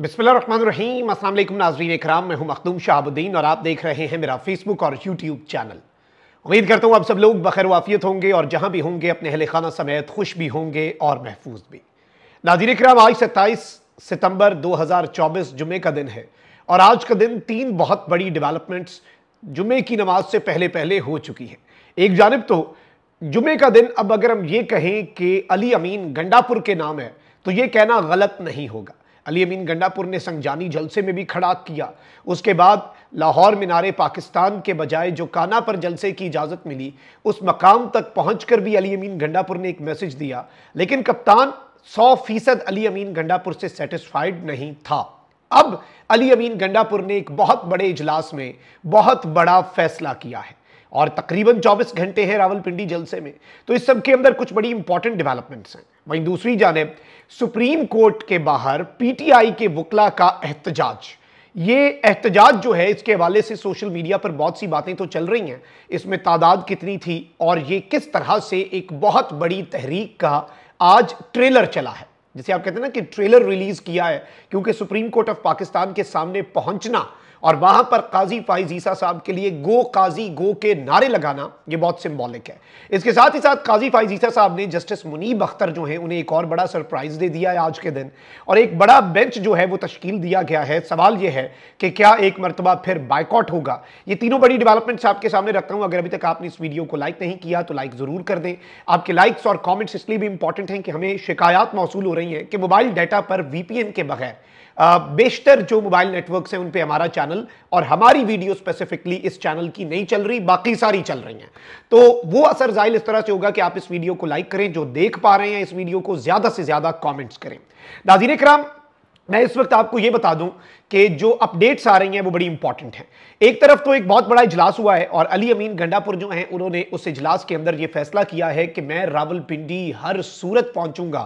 बिस्मिल्लाम असल नाजरीन कराम मैं हूँ मखदूम शहाबुद्दीन और आप देख रहे हैं मेरा फेसबुक और यूट्यूब चैनल उम्मीद करता हूँ आप सब लोग बखर वाफियत होंगे और जहाँ भी होंगे अपने अहल खाना समेत खुश भी होंगे और महफूज भी नाजीन कराम आज सत्ताईस सितम्बर दो हज़ार चौबीस जुमे का दिन है और आज का दिन तीन बहुत बड़ी डेवलपमेंट्स जुमे की नमाज से पहले पहले हो चुकी है एक जानब तो जुमे का दिन अब अगर हम ये कहें कि अली अमीन गंडापुर के नाम है तो ये कहना गलत नहीं होगा अली अमीन गंडापुर ने संगजानी जलसे में भी खड़ा किया उसके बाद लाहौर मीनारे पाकिस्तान के बजाय जो काना पर जलसे की इजाज़त मिली उस मकाम तक पहुँच कर भी अली अमीन गंडापुर ने एक मैसेज दिया लेकिन कप्तान सौ फीसद अली अमीन गंडापुर से सेटिस्फाइड नहीं था अब अली अमीन गंडापुर ने एक बहुत बड़े इजलास में बहुत बड़ा फैसला किया है और तकरीबन 24 घंटे हैं रावलपिंडी जलसे में तो इस सब के अंदर कुछ बड़ी इंपॉर्टेंट डेवलपमेंट्स हैं वहीं दूसरी जानब सुप्रीम कोर्ट के बाहर पीटीआई के वकला का एहतजाज ये एहतजाज जो है इसके हवाले से सोशल मीडिया पर बहुत सी बातें तो चल रही हैं इसमें तादाद कितनी थी और ये किस तरह से एक बहुत बड़ी तहरीक का आज ट्रेलर चला है जिसे आप कहते हैं ना कि ट्रेलर रिलीज किया है क्योंकि सुप्रीम कोर्ट ऑफ पाकिस्तान के सामने पहुंचना और वहां पर काजी फाइज ईसा साहब के लिए गो काजी गो के नारे लगाना ये बहुत सिंबॉलिक है इसके साथ ही साथ काजी फाइज ईसा साहब ने जस्टिस मुनीब अख्तर जो है उन्हें एक और बड़ा सरप्राइज दे दिया है आज के दिन और एक बड़ा बेंच जो है वो तश्कील दिया गया है सवाल यह है कि क्या एक मरतबा फिर बाइकआउट होगा ये तीनों बड़ी डेवलपमेंट्स आपके सामने रखता हूं अगर अभी तक आपने इस वीडियो को लाइक नहीं किया तो लाइक जरूर कर दें आपके लाइक्स और कॉमेंट्स इसलिए भी इंपॉर्टेंट हैं कि हमें शिकायत मौसू हो रही है कि मोबाइल डाटा पर वीपीएन के बगैर बेशतर जो मोबाइल नेटवर्क हैं उन हमारा चैनल और हमारी वीडियो स्पेसिफिकली इस चैनल की नहीं चल रही बाकी सारी चल रही हैं तो वो असर जाहिर इस तरह से होगा कि आप इस वीडियो को लाइक करें जो देख पा रहे हैं इस वीडियो को ज्यादा से ज्यादा कॉमेंट्स करें नाजीन कराम मैं इस वक्त आपको यह बता दूं कि जो अपडेट्स आ रही हैं वो बड़ी इंपॉर्टेंट हैं एक तरफ तो एक बहुत बड़ा इजलास हुआ है और अली अमीन गंडापुर जो हैं उन्होंने उस इजलास के अंदर ये फैसला किया है कि मैं रावलपिंडी हर सूरत पहुंचूंगा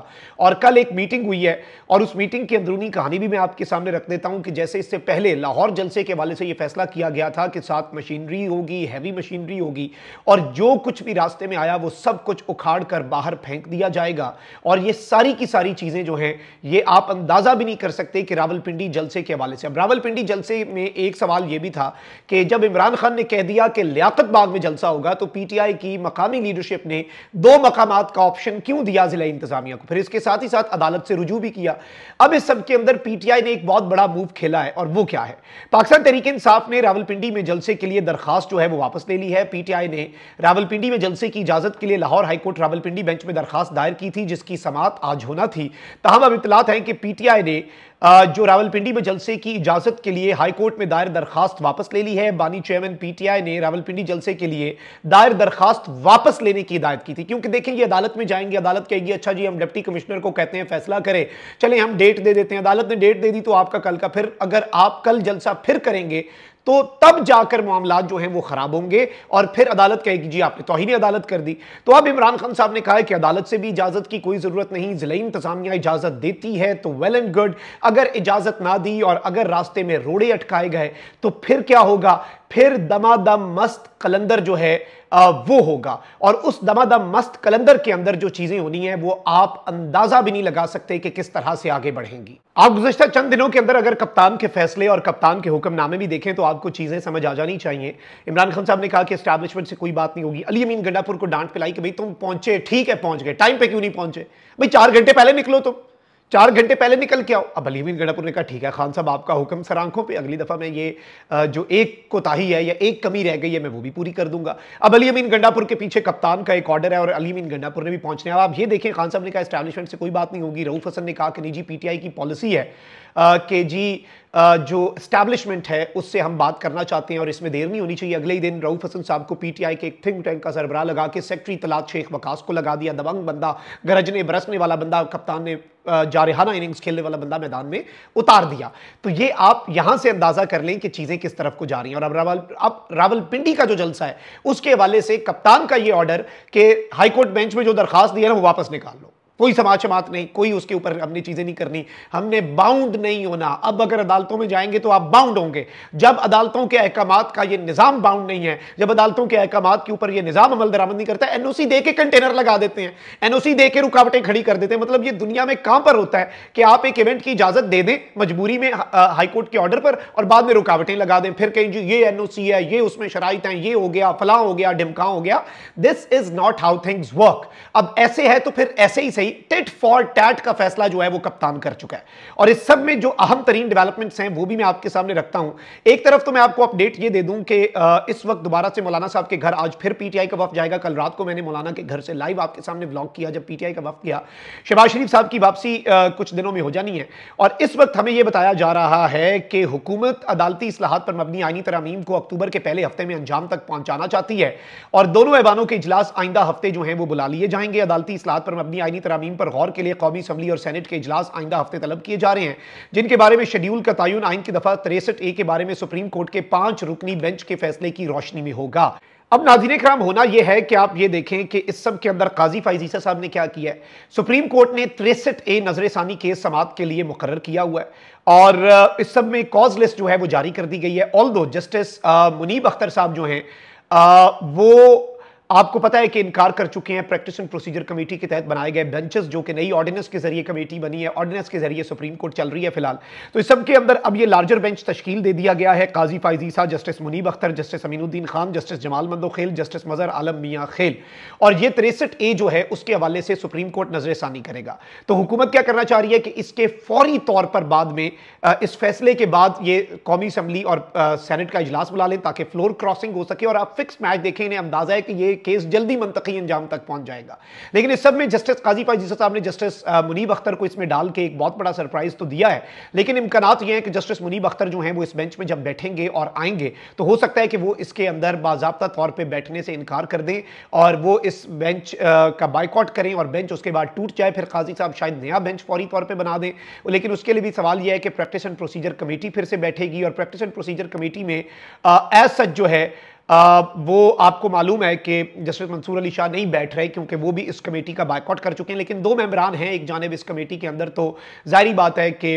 और कल एक मीटिंग हुई है और उस मीटिंग की अंदरूनी कहानी भी मैं आपके सामने रख देता हूं कि जैसे इससे पहले लाहौर जलसे के हवाले से ये फैसला किया गया था कि साथ मशीनरी होगी हैवी मशीनरी होगी और जो कुछ भी रास्ते में आया वो सब कुछ उखाड़ कर बाहर फेंक दिया जाएगा और ये सारी की सारी चीज़ें जो हैं ये आप अंदाज़ा भी नहीं कर सकते कि रावलपिंडी जलसे के हवाले से अब रावलपिंडी जलसे में एक सवाल यह भी था कि जब इमरान खान ने कह दिया कि लियाकत बाग में जलसा होगा तो पीटीआई की मकामी लीडरशिप ने दो मकाम का ऑप्शन क्यों दिया जिला इंतजामिया को फिर इसके साथ ही साथ अदालत से रुजू भी किया अब इस सबके अंदर पीटीआई ने एक बहुत बड़ा मूव खेला है और वो क्या है पाकिस्तान तरीके इंसाफ ने रावलपिंडी में जलसे के लिए दरखास्त जो है वो वापस ले ली है पीटीआई ने रावलपिंडी में जलसे की इजाजत के लिए लाहौर हाईकोर्ट रावलपिंडी बेंच में दरखास्त दायर की थी जिसकी समात आज होना थी तहम अब इतलात है कि पीटीआई ने जो रावलपिंडी में जलसे की इजाजत के लिए हाईकोर्ट में दायर दरखास्त वापस ले ली है बानी चेयरमैन पीटीआई ने रावलपिंडी जलसे के लिए दायर दरखास्त वापस लेने की हिदायत की थी क्योंकि देखें ये अदालत में जाएंगे अदालत कहेगी अच्छा जी हम डिप्टी कमिश्नर को कहते हैं फैसला करें चले हम डेट दे देते हैं अदालत ने डेट दे दी तो आपका कल का फिर अगर आप कल जलसा फिर करेंगे तो तब जाकर मामला जो है वो खराब होंगे और फिर अदालत कहेगी जी आपने तोहन अदालत कर दी तो अब इमरान खान साहब ने कहा कि अदालत से भी इजाजत की कोई जरूरत नहीं जिले इंतजामिया इजाजत देती है तो वेल एंड गुड अगर इजाजत ना दी और अगर रास्ते में रोड़े अटकाए गए तो फिर क्या होगा फिर दमादम मस्त कलंदर जो है वो होगा और उस दमादम मस्त कलंदर के अंदर जो चीजें होनी है वो आप अंदाजा भी नहीं लगा सकते कि किस तरह से आगे बढ़ेंगी आप गुजशत चंद दिनों के अंदर अगर कप्तान के फैसले और कप्तान के हुक्मनामे भी देखें तो आपको चीजें समझ आ जानी चाहिए इमरान खान साहब ने कहा कि स्टैब्लिशमेंट से कोई बात नहीं होगी अली अमीन गंडापुर को डांट पिलाई कि भाई तुम पहुंचे ठीक है पहुंच गए टाइम पे क्यों नहीं पहुंचे भाई चार घंटे पहले निकलो तुम चार घंटे पहले निकल के आओ अब अलीमीन गढ़ापुर ने कहा ठीक है खान साहब आपका हुक्म सर आंखों पे अगली दफ़ा मैं ये जो एक कोताही है या एक कमी रह गई है मैं वो भी पूरी कर दूंगा अब अली अमीन गंडापुर के पीछे कप्तान का एक ऑर्डर है और अलीमिन गंडापुर ने भी पहुंचने अब आप ये देखें खान साहब ने कहा स्टैब्लिशमेंट से कोई बात नहीं होगी रऊफ हसन ने कहा कि निजी पीटीआई की पॉलिसी है कि जी जो स्टैब्लिशमेंट है उससे हम बात करना चाहते हैं और इसमें देर नहीं होनी चाहिए अगले ही दिन रऊफ हसन साहब को पीटीआई के एक थिंक टैंक का सरबराह लगा के सेक्रेटरी तलाद शेख वकास को लगा दिया दबंग बंदा गरजने बरसने वाला बंदा कप्तान ने जारहाना इनिंग्स खेलने वाला बंदा मैदान में उतार दिया तो ये आप यहां से अंदाजा कर लें कि चीजें किस तरफ को जा रही हैं और अब रावल अब रावल पिंडी का जो जलसा है उसके हवाले से कप्तान का ये ऑर्डर कि हाईकोर्ट बेंच में जो दरखास्त दी है ना वो वापस निकाल लो कोई समाज समात नहीं कोई उसके ऊपर हमने चीजें नहीं करनी हमने बाउंड नहीं होना अब अगर अदालतों में जाएंगे तो आप बाउंड होंगे जब अदालतों के अहकाम का ये निज़ाम बाउंड नहीं है जब अदालतों के अहकाम के ऊपर ये निज़ाम अमल दरामद नहीं करता एनओसी दे के कंटेनर लगा देते हैं एनओसी दे के रुकावटें खड़ी कर देते हैं मतलब ये दुनिया में कहां पर होता है कि आप एक इवेंट की इजाजत दे दें मजबूरी में हाईकोर्ट के ऑर्डर पर और बाद में रुकावटें लगा दें फिर कहें जी ये एनओसी है ये उसमें शराइत है ये हो गया फला हो गया ढिमका हो गया this is not how things work अब ऐसे है तो फिर ऐसे ही ही टिट फॉर टैट का फैसला जो है वो कप्तान कर चुका है और इस सब में जो अहम तरीन डेवलपमेंट्स हैं वो भी मैं आपके सामने रखता हूं एक तरफ तो मैं आपको अपडेट ये दे दूं कि इस वक्त दोबारा से मौलाना साहब के घर आज फिर पीटीआई का वफ जाएगा कल रात को मैंने मौलाना के घर से लाइव आपके सामने ब्लॉग किया जब पीटीआई का वफ किया शहबाज शरीफ साहब की वापसी कुछ दिनों में हो जानी है और इस वक्त हमें यह बताया जा रहा है कि हुकूमत अदालती असलाहत पर मबनी आइनी तरामीम को अक्टूबर के पहले हफ्ते में अंजाम तक पहुंचाना चाहती है और दोनों ऐवानों के इजलास आइंदा हफ्ते जो है वो बुला लिए जाएंगे अदालती असलाहत पर मबनी आइनी फरामीम पर गौर के लिए कौमी असम्बली और सैनेट के अजलास आइंदा हफ्ते तलब किए जा रहे हैं जिनके बारे में शेड्यूल का तयन आइन की दफा तिरसठ ए के बारे में सुप्रीम कोर्ट के पांच रुकनी बेंच के फैसले की रोशनी में होगा अब नाजीन कराम होना यह है कि आप ये देखें कि इस सब के अंदर काजी फाइजीसा साहब ने क्या किया है सुप्रीम कोर्ट ने तिरसठ ए नजर षानी केस समात के लिए मुकर किया हुआ है और इस सब में कॉज लिस्ट जो है वो जारी कर दी गई है ऑल दो जस्टिस मुनीब अख्तर साहब जो हैं वो आपको पता है कि इनकार कर चुके हैं प्रैक्टिस एंड प्रोसीजर कमेटी के तहत बनाए गए बेंचेस जो कि नई ऑर्डिनेंस के जरिए कमेटी बनी है ऑर्डिनेंस के जरिए सुप्रीम कोर्ट चल रही है फिलहाल तो इस सब के अंदर अब ये लार्जर बेंच तश्कील दे दिया गया है Qazi Faez Isa justice Munib Akhtar justice Aminuddin Khan justice Jamal Mandokhail justice मजहर आलम मियाँ खेल और ये तिरसठ ए जो है उसके हवाले से सुप्रीम कोर्ट नजरसानी करेगा तो हुकूमत क्या करना चाह रही है कि इसके फौरी तौर पर बाद में इस फैसले के बाद ये कौमी असम्बली और सैनेट का इजलास बुला लें ताकि फ्लोर क्रॉसिंग हो सके और आप फिक्स मैच देखें इन्हें अंदाजा है कि ये केस जल्दी मंतकी अंजाम तक पहुंच जाएगा लेकिन इस सब में जस्टिस काजी पाजीसा साहब ने जस्टिस मुनीब अख्तर को इसमें डाल के एक बहुत बड़ा सरप्राइज तो दिया है लेकिन इम्कान यह है कि जस्टिस मुनीब अख्तर जो है वो इस बेंच में जब बैठेंगे और आएंगे तो हो सकता है कि वो इसके अंदर बाबा तौर पर बैठने से इनकार कर दें और वो इस बेंच का बाइकआउट करें और बेंच उसके बाद टूट जाए फिर काजी साहब शायद नया बेंच फौरी तौर पर बना दें लेकिन उसके लिए भी सवाल यह है कि प्रैक्टिस एंड प्रोसीजर कमेटी फिर से बैठेगी और प्रैक्टिस एंड प्रोसीजर कमेटी में एज सच जो है आ, वो आपको मालूम है कि जस्टिस मंसूर अली शाह नहीं बैठ रहे क्योंकि वो भी इस कमेटी का बायकॉट कर चुके हैं लेकिन दो मेम्बरान हैं एक जानब इस कमेटी के अंदर तो जाहरी बात है कि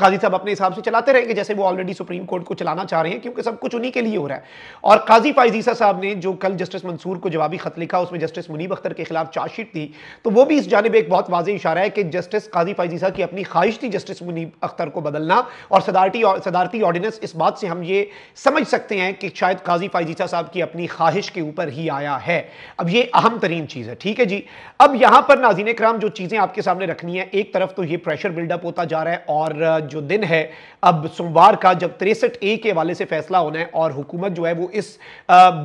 काजी साहब अपने हिसाब से चलाते रहेंगे जैसे वो ऑलरेडी सुप्रीम कोर्ट को चलाना चाह रहे हैं क्योंकि सब कुछ उन्हीं के लिए हो रहा है और काजी फाइजीसा साहब ने जो कल जस्टिस मंसूर को जवाबी खत लिखा उसमें जस्टिस मुनीब अख्तर के खिलाफ चार्जशीट थी तो वो भी इस जानब एक बहुत वाजे इशारा है कि जस्टिस काजी फाइजीसा की अपनी ख्वाहिश थी जस्टिस मुनीब अख्तर को बदलना और सदारती और सदारती ऑर्डिनेंस इस बात से हम ये समझ सकते हैं कि शायद काजी फाइजीसा साहब की अपनी ख्वाहिश के ऊपर ही आया है अब ये अहम तरीन चीज़ है ठीक है जी अब यहाँ पर नाजीन कराम जो चीज़ें आपके सामने रखनी है एक तरफ तो ये प्रेशर बिल्डअप होता जा रहा है और जो दिन है अब सोमवार का जब तिरसठ ए के हवाले से फैसला होना है और हुकूमत जो है वो इस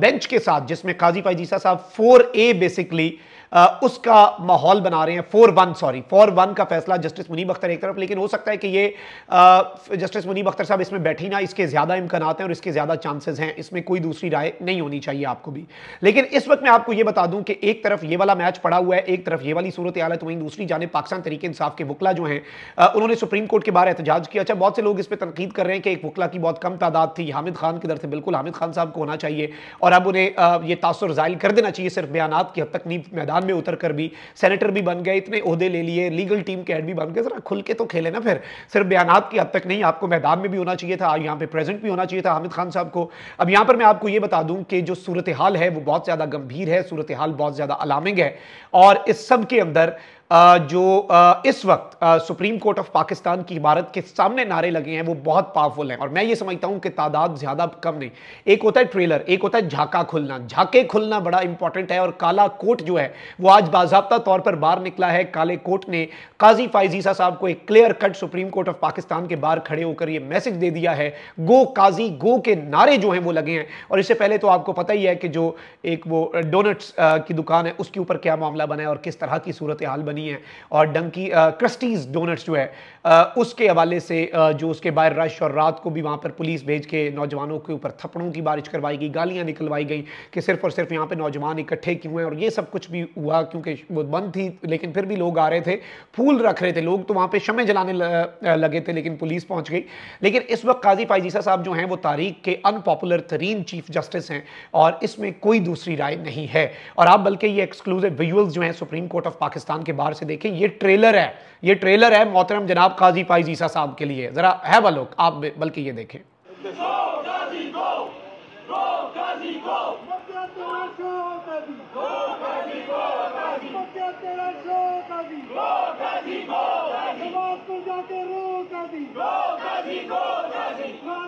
बेंच के साथ जिसमें काजी फाइजीसा साहब फोर ए बेसिकली उसका माहौल बना रहे हैं four one sorry four one का फैसला जस्टिस मुनीब अख्तर एक तरफ लेकिन हो सकता है कि ये जस्टिस मुनीब अख्तर साहब इसमें बैठी ना इसके ज़्यादा इम्कान हैं और इसके ज़्यादा चांसेस हैं इसमें कोई दूसरी राय नहीं होनी चाहिए आपको भी लेकिन इस वक्त मैं आपको ये बता दूं कि एक तरफ ये वाला मैच पड़ा हुआ है एक तरफ ये वाली सूरत हाल तो वहीं दूसरी जाने पाकिस्तान तरीके इंसाफ के वकला जो है उन्होंने सुप्रीम कोर्ट के बाहर एहतजाज किया अच्छा बहुत से लोग इस पर तनकीद कर रहे हैं कि एक वकला की बहुत कम तादाद थी हामिद खान की दर से बिल्कुल हामिद खान साहब को होना चाहिए और अब उन्हें यह तासर ज़ायल कर देना चाहिए सिर्फ बयान की हद तक मैदान में उतर कर भी सेनेटर भी बन गए इतने अहदे ले लिए लीगल टीम के हेड भी बन गए जरा खुल के तो खेले ना फिर सिर्फ बयान की हद तक नहीं आपको मैदान में भी होना चाहिए था यहाँ पे प्रेजेंट भी होना चाहिए था हामिद खान साहब को अब यहाँ पर मैं आपको ये बता दूँ कि जो सूरत हाल है वो बहुत ज़्यादा गंभीर है सूरत हाल बहुत ज़्यादा अलार्मिंग है और इस सब के अंदर जो इस वक्त सुप्रीम कोर्ट ऑफ पाकिस्तान की इमारत के सामने नारे लगे हैं वो बहुत पावरफुल हैं और मैं ये समझता हूं कि तादाद ज़्यादा कम नहीं एक होता है ट्रेलर एक होता है झाका खुलना झाके खुलना बड़ा इंपॉर्टेंट है और काला कोट जो है वो आज बाबा तौर पर बाहर निकला है काले कोट ने काजी फाइजीसा साहब को एक clear cut supreme court of Pakistan के बाहर खड़े होकर ये मैसेज दे दिया है गो काजी गो के नारे जो हैं वो लगे हैं और इससे पहले तो आपको पता ही है कि जो एक वो डोनट्स की दुकान है उसके ऊपर क्या मामला बना है और किस तरह की सूरत हाल बनी बनी है और डंकी क्रस्टीज डोनट्स जो है uh, उसके हवाले से uh, जो उसके बाहर रश और रात को भी वहाँ पर पुलिस भेज के नौजवानों के ऊपर थप्पड़ों की बारिश करवाई गई गालियाँ निकलवाई गई कि सिर्फ और सिर्फ यहाँ पर नौजवान इकट्ठे क्यों हैं और ये सब कुछ भी हुआ क्योंकि वो बंद थी लेकिन फिर भी लोग आ रहे थे फूल रख रहे थे लोग तो वहाँ पर शमे जलाने uh, लगे थे लेकिन पुलिस पहुँच गई लेकिन इस वक्त काजी फायजीसा साहब जो हैं वो तारीख के अनपॉपुलर तरीन चीफ जस्टिस हैं और इसमें कोई दूसरी राय नहीं है और आप बल्कि ये एक्सक्लूसिव विजुअल्स जो हैं सुप्रीम कोर्ट ऑफ पाकिस्तान के बाद बाहर से देखें ये ट्रेलर है ये ट्रेलर है मोहतरम जनाब काजी पाई जीसा साहब के लिए जरा है बलोक आप बल्कि ये देखें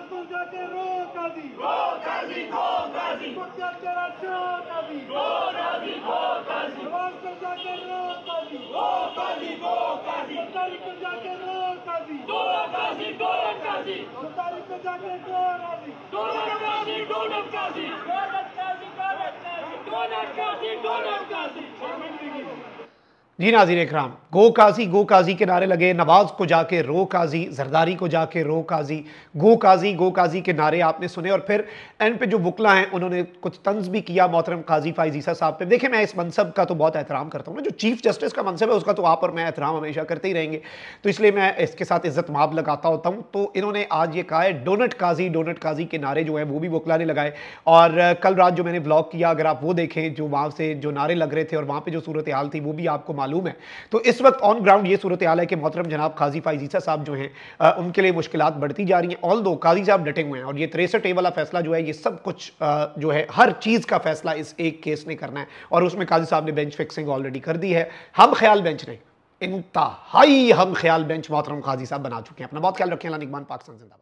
रो Contate Rocavi! Rocavi, Rocavi! Contate Rocavi! Rocavi, Rocavi! Avanza Contate Rocavi! Rocavi, Rocavi! Contate Contate Rocavi! Rocavi, Rocavi! Contate Contate Rocavi! Rocavi, Rocavi! Contate Contate Rocavi! Rocavi, Rocavi! जी नाजिर कराम गो काजी गो काजी के नारे लगे नवाज़ को जाके रो काजी जरदारी को जाके रो काजी गो काजी गो काजी के नारे आपने सुने और फिर एंड पे जो बुकला हैं उन्होंने कुछ तंज भी किया मोहतरम काजी फाइजीसा साहब पे देखें मैं इस मनसब का तो बहुत एहतराम करता हूँ ना जो चीफ जस्टिस का मनसब है उसका तो आप और मैं एहतराम हमेशा करते ही रहेंगे तो इसलिए मैं इसके साथ इज्जत माप लगाता होता हूँ तो इन्होंने आज ये कहा है डोनट काजी डोनट काजी के नारे जो है वो भी बुकला ने लगाए और कल रात जो मैंने ब्लॉग किया अगर आप वो देखें जो वहाँ से जो नारे लग रहे थे और वहाँ पर जो सूरत हाल थी वो भी आपको मालूम है तो इस वक्त ऑन ग्राउंड ये सूरत हाल है कि मोहतरम जनाब काजी फाइजीसा साहब जो हैं उनके लिए मुश्किल बढ़ती जा रही हैं ऑल दो काजी साहब डटे हुए हैं और ये तिरसठ ए वाला फैसला जो है ये सब कुछ जो है हर चीज़ का फैसला इस एक केस ने करना है और उसमें काजी साहब ने बेंच फिक्सिंग ऑलरेडी कर दी है हम ख्याल बेंच ने इंतहाई हम ख्याल बेंच मोहतरम काजी साहब बना चुके हैं अपना बहुत ख्याल रखें अला पाकिस्तान जिंदाबाद